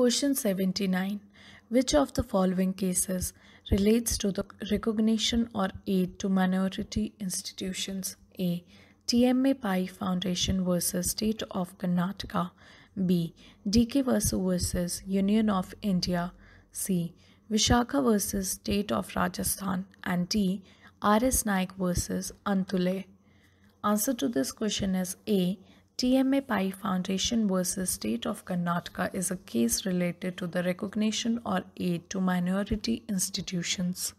Question 79. Which of the following cases relates to the recognition or aid to minority institutions? A. TMA Pi Foundation versus State of Karnataka. B. DK versus Union of India. C. Vishaka versus State of Rajasthan. And D. R.S. Naik versus Antule. Answer to this question is A. TMA Pi Foundation versus State of Karnataka is a case related to the recognition or aid to minority institutions.